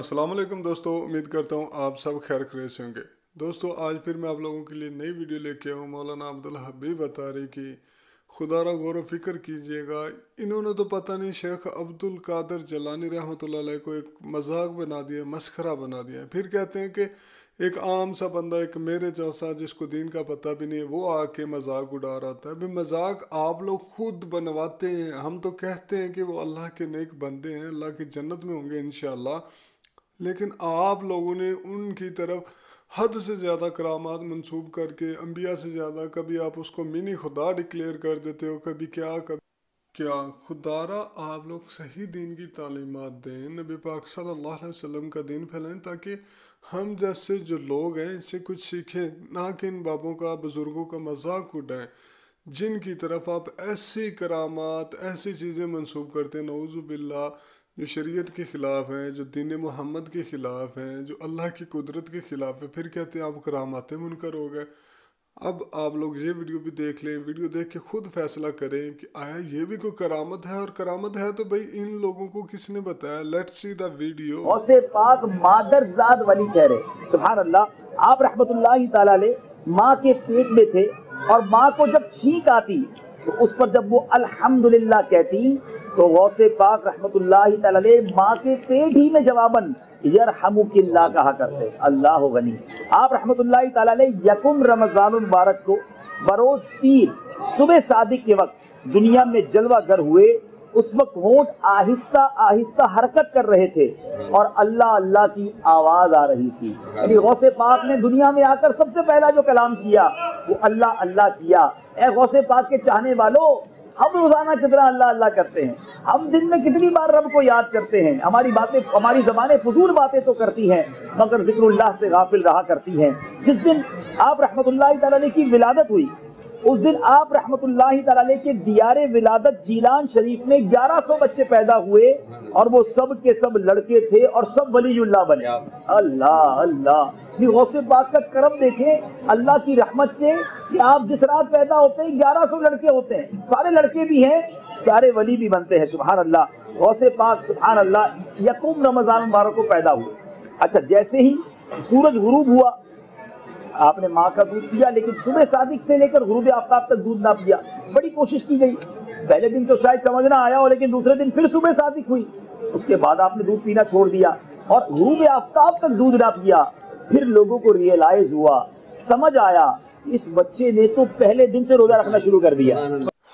असलम दोस्तों उम्मीद करता हूँ आप सब खैर से होंगे दोस्तों आज फिर मैं आप लोगों के लिए नई वीडियो लेके आया हूँ मौलाना अब्दुल हबीब अतारी की खुदारा गौर फिक्र कीजिएगा इन्होंने तो पता नहीं शेख अब्दुल कादर जलानी रहमत को एक मजाक बना दिया मस्खरा बना दिया फिर कहते हैं कि एक आम सा बंदा एक मेरे जैसा जिसको दीन का पता भी नहीं है वो आके मजाक उड़ा रहा था अभी मजाक आप लोग खुद बनवाते हैं हम तो कहते हैं कि वो अल्लाह के नेक बंदे हैं अल्लाह की जन्नत में होंगे इन लेकिन आप लोगों ने उनकी तरफ हद से ज़्यादा करामात मनसूब करके अम्बिया से ज़्यादा कभी आप उसको मिनी खुदा डिक्लेयर कर देते हो कभी क्या कभी क्या खुदारा आप लोग सही दिन की तालीमत दें नबी पाक सल्लल्लाहु अलैहि वसल्लम का दिन फैलाएं ताकि हम जैसे जो लोग हैं इनसे कुछ सीखें ना कि इन बाबों का बुज़ुर्गों का मजाक उड़ाएं जिनकी तरफ आप ऐसी करामात ऐसी चीज़ें मनसूब करते हैं नौज़ुबिल्ला जो शरीयत के ख़िलाफ़ हैं जो दीन मोहम्मद के ख़िलाफ़ हैं जो अल्लाह की कुदरत के ख़िलाफ़ है फिर कहते हैं आप करामात मुनकर हो गए अब आप लोग ये वीडियो भी देख लें वीडियो देख के ख़ुद फैसला करें कि आया ये भी कोई करामत है और करामत है तो भाई इन लोगों को किसने बताया लेट सी दीडियो पाक मादरजाद वाली चेहरे सुभान अल्लाह आप रहमत ताला माँ के पेट में थे और माँ को जब छींक आती तो उस पर जब वो अल्हम्दुलिल्लाह कहती तो गौसे पाक रहमत माँ के पेट ही में जवाबन यर हमकिल्ला कहा करते अल्लाह गनी आप रहमत यकुम रमजान मुबारक को बरोज पीर सुबह सादिक के वक्त दुनिया में जलवा गर हुए उस वक्त होंठ आहिस्ता आहिस्ता हरकत कर रहे थे और अल्लाह अल्लाह की आवाज आ रही थी यानी गौसे पाक ने दुनिया में आकर सबसे पहला जो कलाम किया वो अल्लाह अल्लाह किया ए गौसे पाक के चाहने वालों हम रोजाना कितना अल्लाह अल्लाह करते हैं हम दिन में कितनी बार रब को याद करते हैं हमारी बातें हमारी जबानें फजूल बातें तो करती हैं मगर जिक्र से गाफिल रहा करती हैं जिस दिन आप रहमत की विलादत हुई उस दिन आप रहमत के दियारे विलादत जीलान शरीफ में 1100 बच्चे पैदा हुए और वो सब के सब लड़के थे और सब वली बने अल्लाह अल्लाह गौसे का करम देखे अल्लाह की रहमत से कि आप जिस रात पैदा होते हैं 1100 लड़के होते हैं सारे लड़के भी हैं सारे वली भी बनते हैं सुबह अल्लाह गौसे पाक सुबहान अल्लाह यकुम रमजान मुबारक को पैदा हुए अच्छा जैसे ही सूरज गुरूब हुआ आपने माँ का दूध पिया लेकिन सुबह सादिक से लेकर गुरूब आफ्ताब तक दूध ना पिया बड़ी कोशिश की गई पहले दिन तो शायद समझ ना आया हो लेकिन दूसरे दिन फिर सुबह सादिक हुई उसके बाद आपने दूध पीना छोड़ दिया और गुरुब आफ्ताब तक दूध ना पिया फिर लोगों को रियलाइज हुआ समझ आया इस बच्चे ने तो पहले दिन से रोजा रखना शुरू कर दिया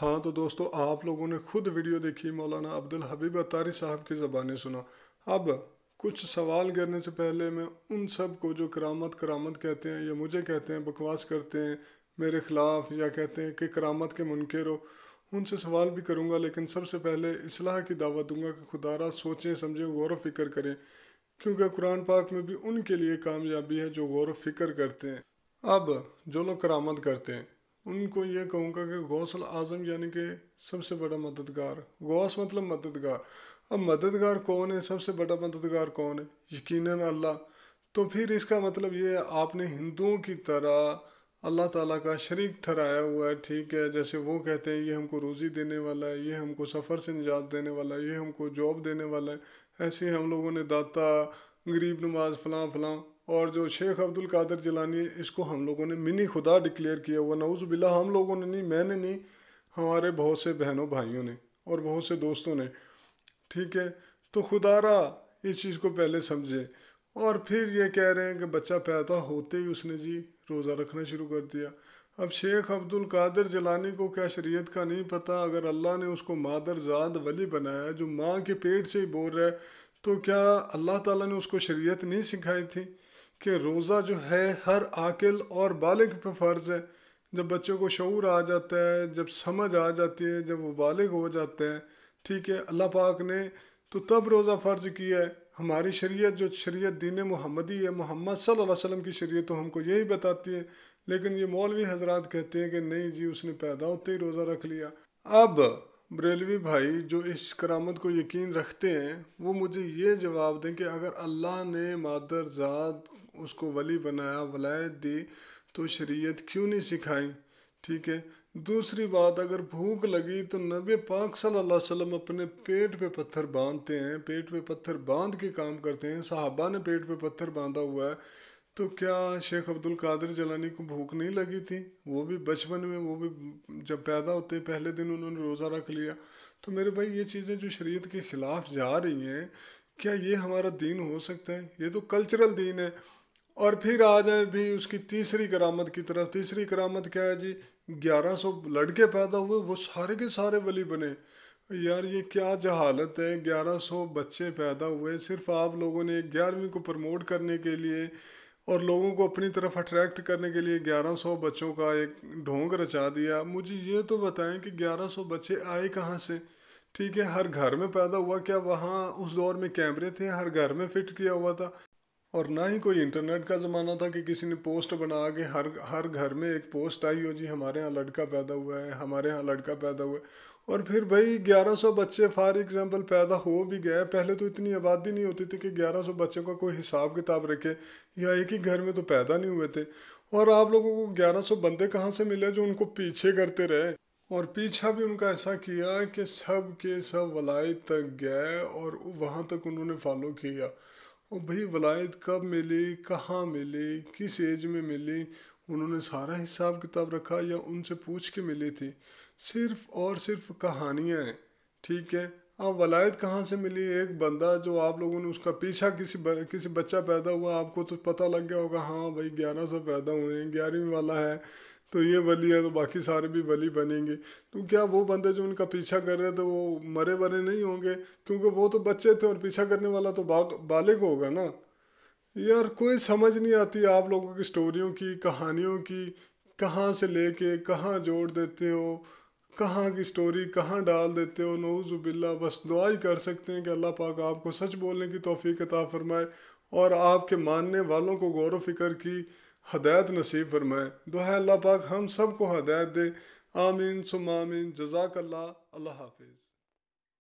हाँ तो दोस्तों आप लोगों ने खुद वीडियो देखी मौलाना अब्दुल हबीब अतारी साहब की जबानी सुना अब कुछ सवाल करने से पहले मैं उन सब को जो करामत करामत कहते हैं या मुझे कहते हैं बकवास करते हैं मेरे ख़िलाफ़ या कहते हैं कि करामत के मुनकर हो उनसे सवाल भी करूँगा लेकिन सबसे पहले इसलाह की दावत दूंगा कि खुदारा सोचें समझें गौर फिक्र करें क्योंकि कुरान पाक में भी उनके लिए कामयाबी है जो गौर फिक्र करते हैं अब जो लोग करामत करते हैं उनको ये कहूँगा कि गौसल आज़म यानी कि सबसे बड़ा मददगार गौस मतलब मददगार अब मददगार कौन है सबसे बड़ा मददगार कौन है यकीनन अल्लाह तो फिर इसका मतलब ये है आपने हिंदुओं की तरह अल्लाह ताला का शरीक ठहराया हुआ है ठीक है जैसे वो कहते हैं ये हमको रोज़ी देने वाला है ये हमको सफ़र से निजात देने वाला है ये हमको जॉब देने वाला है ऐसे हम लोगों ने दाता गरीब नमाज फलां फलां और जो शेख अब्दुल कादर जिलानी इसको हम लोगों ने मिनी खुदा डिक्लेयर किया हुआ नऊज़ बिल्ला हम लोगों ने नहीं मैंने नहीं हमारे बहुत से बहनों भाइयों ने और बहुत से दोस्तों ने ठीक है तो खुदारा इस चीज़ को पहले समझे और फिर ये कह रहे हैं कि बच्चा पैदा होते ही उसने जी रोज़ा रखना शुरू कर दिया अब शेख अब्दुल कादर जलानी को क्या शरीयत का नहीं पता अगर अल्लाह ने उसको मादरजाद वली बनाया जो माँ के पेट से ही बोल रहा है तो क्या अल्लाह ताला ने उसको शरीयत नहीं सिखाई थी कि रोज़ा जो है हर आकिल और बालिग पर फ़र्ज़ है जब बच्चों को शूर आ जाता है जब समझ आ जाती है जब वो बालिग हो जाते हैं ठीक है अल्लाह पाक ने तो तब रोज़ा फ़र्ज किया है हमारी शरीयत जो शरीयत दीन मोहम्मदी है मोहम्मद सल्लल्लाहु अलैहि वसल्लम की शरीयत तो हमको यही बताती है लेकिन ये मौलवी हजरात कहते हैं कि नहीं जी उसने पैदा होते ही रोज़ा रख लिया अब बरेलवी भाई जो इस करामत को यकीन रखते हैं वो मुझे ये जवाब दें कि अगर अल्लाह ने मादर ज़ात उसको वली बनाया वलायत दी तो शरीयत क्यों नहीं सिखाई ठीक है दूसरी बात अगर भूख लगी तो नबी पाक सल्लल्लाहु अलैहि वसल्लम अपने पेट पे पत्थर बांधते हैं पेट पे पत्थर बांध के काम करते हैं साहबा ने पेट पे पत्थर बांधा हुआ है तो क्या शेख अब्दुल कादिर जलानी को भूख नहीं लगी थी वो भी बचपन में वो भी जब पैदा होते पहले दिन उन्होंने रोज़ा रख लिया तो मेरे भाई ये चीज़ें जो शरीयत के ख़िलाफ़ जा रही हैं क्या ये हमारा दीन हो सकता है ये तो कल्चरल दीन है और फिर आ जाए भी उसकी तीसरी करामत की तरफ तीसरी करामत क्या है जी ग्यारह सौ लड़के पैदा हुए वो सारे के सारे वली बने यार ये क्या जहालत है ग्यारह सौ बच्चे पैदा हुए सिर्फ आप लोगों ने ग्यारहवीं को प्रमोट करने के लिए और लोगों को अपनी तरफ अट्रैक्ट करने के लिए 1100 बच्चों का एक ढोंग रचा दिया मुझे ये तो बताएं कि 1100 बच्चे आए कहाँ से ठीक है हर घर में पैदा हुआ क्या वहाँ उस दौर में कैमरे थे हर घर में फिट किया हुआ था और ना ही कोई इंटरनेट का ज़माना था कि किसी ने पोस्ट बना के हर हर घर में एक पोस्ट आई हो जी हमारे यहाँ लड़का पैदा हुआ है हमारे यहाँ लड़का पैदा हुआ है और फिर भाई 1100 बच्चे फॉर एग्जांपल पैदा हो भी गए पहले तो इतनी आबादी नहीं होती थी कि 1100 बच्चों का कोई हिसाब किताब रखे या एक ही घर में तो पैदा नहीं हुए थे और आप लोगों को ग्यारह बंदे कहाँ से मिले जो उनको पीछे करते रहे और पीछा भी उनका ऐसा किया कि सब के सब वलायत तक गए और वहाँ तक उन्होंने फॉलो किया और भाई वलायत कब मिले कहाँ मिले किस एज में मिले उन्होंने सारा हिसाब किताब रखा या उनसे पूछ के मिले थे सिर्फ और सिर्फ कहानियाँ हैं ठीक है अब वलायत कहाँ से मिली एक बंदा जो आप लोगों ने उसका पीछा किसी ब, किसी बच्चा पैदा हुआ आपको तो पता लग गया होगा हाँ भाई ग्यारह सौ पैदा हुए हैं ग्यारहवीं वाला है तो ये वली है तो बाकी सारे भी वली बनेंगे तो क्या वो बंदे जो उनका पीछा कर रहे थे तो वो मरे वरे नहीं होंगे क्योंकि वो तो बच्चे थे और पीछा करने वाला तो बालिग होगा ना यार कोई समझ नहीं आती आप लोगों की स्टोरियों की कहानियों की कहाँ से लेके कहाँ जोड़ देते हो कहाँ की स्टोरी कहाँ डाल देते हो नौजुबिल्ला बस दुआ ही कर सकते हैं कि अल्लाह पाक आपको सच बोलने की तोफ़ी कता फरमाए और आपके मानने वालों को गौरव फिक्र की हदायत नसीब फरमाए दुआ अल्लाह पाक हम सबको हदायत दे आमीन सुमामीन जजाक अल्लाह अल्लाह हाफिज़